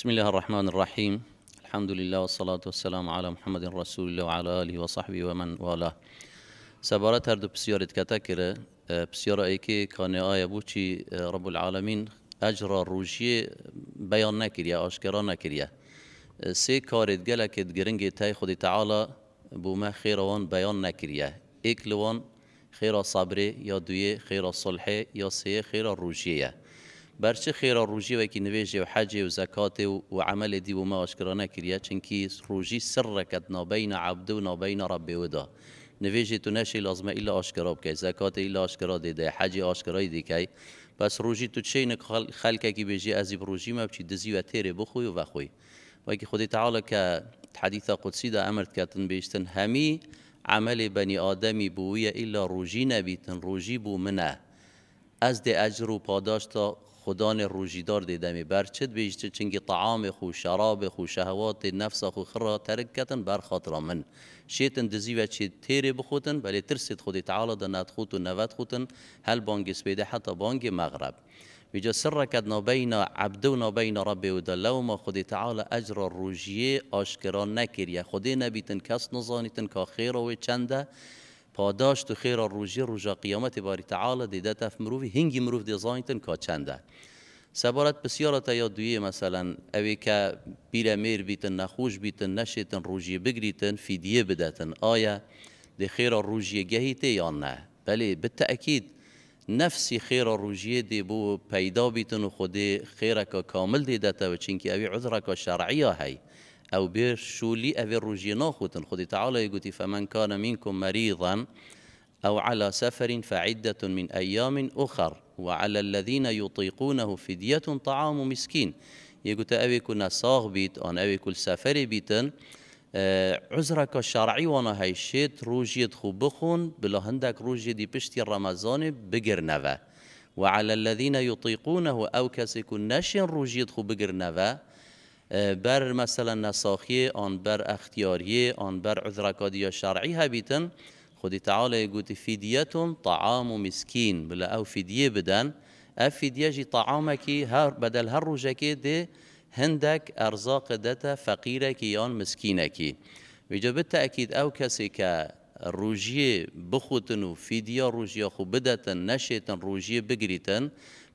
بسم الله الرحمن الرحيم الحمد لله والصلاة والسلام على محمد رسول الله وعلى آله وصحبه ومن والاه سبارة تردو بسيارة كتاكرة بسيارة ايكي كان آية که رب العالمين أجرى روشی بيان ناكريا أشكرا ناكريا سي كارد گله تجرنجي تاي تای تعالى بوما بو ما خیروان بیان نکریه ایک لوان خیر صبره یا دوی خیر صلحه یا سه خیر روشیه روجی و ڕژیەوەکی نوێژێ و حج و زکات و عمل دی و ما اشکرانه کریا چنکی سر سڕەکەت نابین عبد و و دا نوێژی تو ایلا لازمە ئیلا ئاشکرا بکەی زەکاتی ئیلا ئاشکرا حج حەجی ئاشکرای دیکەی پس روجی تو چینک خەلکێکی بێژی ئەزی ازی بچی دزیوە چی دزی و و وەکی خودی تعاالە کە حەدیثە قوچیدا ئەمرکاتن بیشتن همی عمل بنی آدمی بوویە ایلا روجی نبیتن روجی بو منه از دێ اجر و پاداشتا خدان روجیدار دیدمی برچد بیشت چنگی طعام خو شراب خو شهوات نفس خو خرا ترک کتن بر خاطر من شیتن دزی و چی تیره بخوتن ولی ترسید خودی تعالی دنات خود و نوت خوتن هل بانگی سپیده حتی بانگی مغرب بجا سركت نبين عبد نبين ربي ودلو ما خودی تعالی أجر روجیه آشکران نكر خودی نبیتن کس نزانیتن نظاني خیر و چنده پاداش تو خیر روزی روژا قیامت باری تعالی دیده تف مروی هنگی مروف دی زاینتن که چنده سبارت بسیارت یا دویه مثلا اوی که بیر میر بیتن نخوش بیتن نشیتن روزی بگریتن فیدیه بدتن آیا دی خیر روزی گهیته یا نه بله بالتأکید نفسی خیر روزی دی بو پیدا بیتن و خود خیره کامل دیده تا و چینکی اوی عذره که شرعیه هی او بير شولي افير روجينو خوتن خدي تعالى يقولي فمن كان منكم مريضا او على سفر فعده من ايام اخر وعلى الذين يطيقونه فديه طعام مسكين يقول أوي كنا صاغ بيت أن أوي كل سفري بيتن آه، عذرك الشرعي وانا هاي الشيت روجي بخون بلا هندك دي بشتي رمضان بقرنفا وعلى الذين يطيقونه أو كسك نشن روجي خوبقرنفا بر مثلا نساخی آن بر اختیاری آن بر عذرکادی شرعی هبیتن خودی تعالی گوت فیدیتون طعام و مسکین بلا او فیدیه بدن اف اه فیدیه جی که هر بدل هر که ده هندك ارزاق دتا فقيرك يان مسكينك ويجا بالتأكيد او که ك بخوتن و فیدیا روجيه خو بدتن نشیتن روجيه بگریتن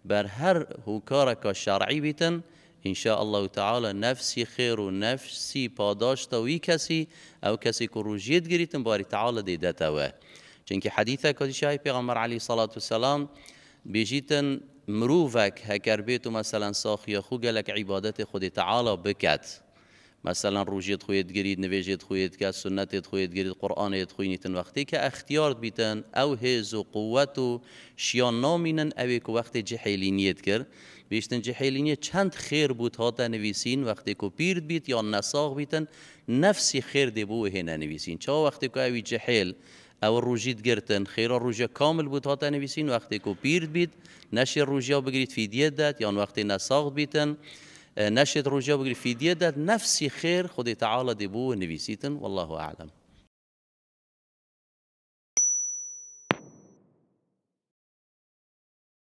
بر هر هو كارك شرعي بيتن ان شاء الله تعالى نفسي خير ونفسي باداشتا پاداش او كاسي كروجيت روجیت باري تعالى دي دیده تا چونکه حدیثه که شای پیغمبر علی صلات و سلام بجيتن مروفک هكار بيتو مثلا ساخی خو گلک عبادت خود تعالى بكات مثلا روجیت خوید گرید نویجت خویت کرد سنتیت خوید گرید قرآنت خوینیتن وقتی که اختیار بیتن او هز و قوت و شیان نامینن اوی که وقتی جحیلینیت کرد بیشتن جحیلینیت چند خیر بود هاتا نویسین وقتی که پیرد بیت یا نساق بیتن نفسی خیر دی بو نویسین چا وقتی که اوی جحیل او روجیت گرتن خیر روجا کامل بود هاتا نویسین وقتی که پیرد بیت نشی روژه بگرید فیدیت داد یا وقتی نساغ بیتن نشد رجا وقال في ديدا نفسي خير خدي تعالى دبو نفيسيتن والله أعلم